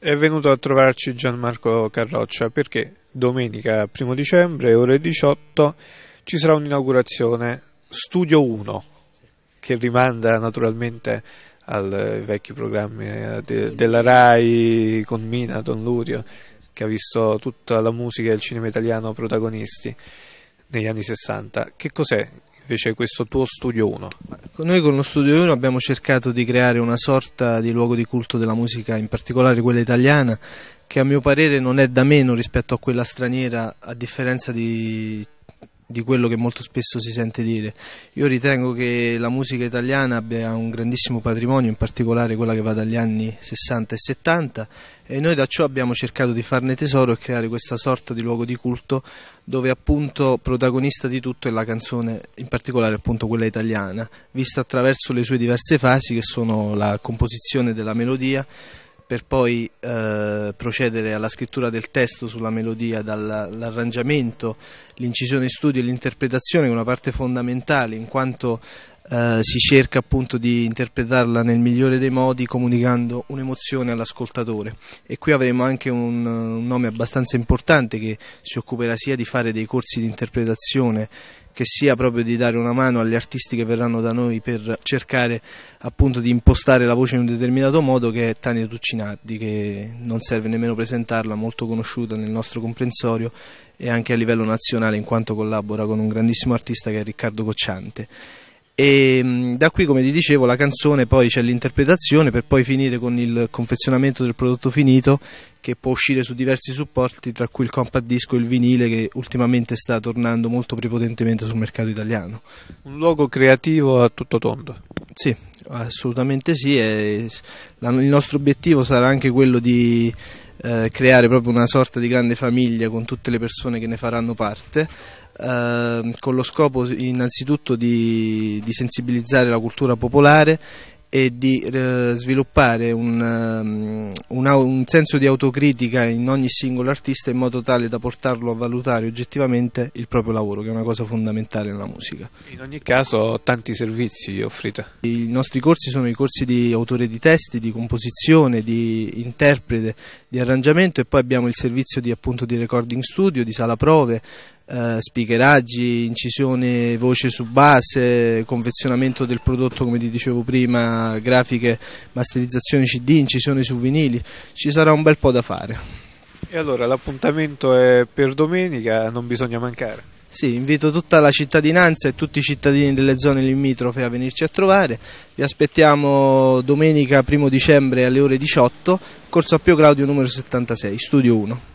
è venuto a trovarci Gianmarco Carroccia perché domenica 1 dicembre, ore 18, ci sarà un'inaugurazione Studio 1 che rimanda naturalmente ai vecchi programmi eh, de, della Rai con Mina, Don Lurio, che ha visto tutta la musica e il cinema italiano protagonisti negli anni 60. Che cos'è invece questo tuo studio 1? Noi con lo studio 1 abbiamo cercato di creare una sorta di luogo di culto della musica, in particolare quella italiana, che a mio parere non è da meno rispetto a quella straniera, a differenza di di quello che molto spesso si sente dire. Io ritengo che la musica italiana abbia un grandissimo patrimonio, in particolare quella che va dagli anni 60 e 70 e noi da ciò abbiamo cercato di farne tesoro e creare questa sorta di luogo di culto dove appunto protagonista di tutto è la canzone, in particolare appunto quella italiana, vista attraverso le sue diverse fasi che sono la composizione della melodia, per poi eh, procedere alla scrittura del testo sulla melodia, dall'arrangiamento, l'incisione studio e l'interpretazione una parte fondamentale in quanto eh, si cerca appunto di interpretarla nel migliore dei modi comunicando un'emozione all'ascoltatore e qui avremo anche un, un nome abbastanza importante che si occuperà sia di fare dei corsi di interpretazione che sia proprio di dare una mano agli artisti che verranno da noi per cercare appunto di impostare la voce in un determinato modo che è Tania Tuccinardi che non serve nemmeno presentarla, molto conosciuta nel nostro comprensorio e anche a livello nazionale in quanto collabora con un grandissimo artista che è Riccardo Cocciante. E ehm, da qui, come ti dicevo, la canzone poi c'è l'interpretazione per poi finire con il confezionamento del prodotto finito che può uscire su diversi supporti, tra cui il compact disco e il vinile che ultimamente sta tornando molto prepotentemente sul mercato italiano. Un luogo creativo a tutto tondo. Sì, assolutamente sì. il nostro obiettivo sarà anche quello di eh, creare proprio una sorta di grande famiglia con tutte le persone che ne faranno parte. Ehm, con lo scopo innanzitutto di, di, sensibilizzare la cultura popolare e di eh, sviluppare un, ehm, un, un senso di autocritica in ogni singolo artista in modo tale da portarlo a valutare oggettivamente il proprio lavoro, che è una cosa fondamentale nella musica. In ogni caso tanti servizi offrite. I nostri corsi sono i corsi di autore di testi, di composizione, di interprete, di arrangiamento e poi abbiamo il servizio di, appunto, di recording studio, di sala prove, eh, speakeraggi, incisione voce su base, confezionamento del prodotto come ti dicevo prima, grafiche, masterizzazione CD, incisione su vinili, ci sarà un bel po' da fare. E allora l'appuntamento è per domenica, non bisogna mancare. Sì, invito tutta la cittadinanza e tutti i cittadini delle zone limitrofe a venirci a trovare. Vi aspettiamo domenica 1 dicembre alle ore 18, corso a Pio Claudio numero 76, studio 1.